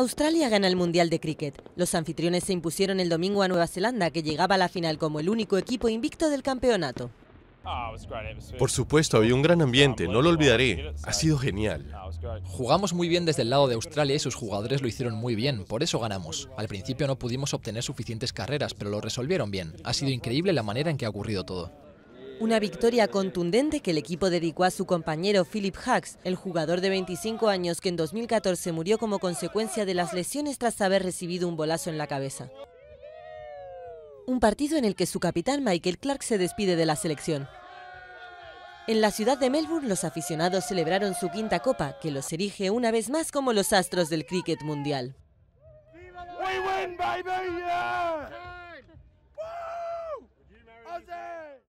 Australia gana el Mundial de Cricket. Los anfitriones se impusieron el domingo a Nueva Zelanda, que llegaba a la final como el único equipo invicto del campeonato. Por supuesto, había un gran ambiente, no lo olvidaré. Ha sido genial. Jugamos muy bien desde el lado de Australia y sus jugadores lo hicieron muy bien, por eso ganamos. Al principio no pudimos obtener suficientes carreras, pero lo resolvieron bien. Ha sido increíble la manera en que ha ocurrido todo. Una victoria contundente que el equipo dedicó a su compañero Philip Hacks, el jugador de 25 años que en 2014 murió como consecuencia de las lesiones tras haber recibido un bolazo en la cabeza. Un partido en el que su capitán Michael Clark se despide de la selección. En la ciudad de Melbourne, los aficionados celebraron su quinta copa, que los erige una vez más como los astros del cricket mundial.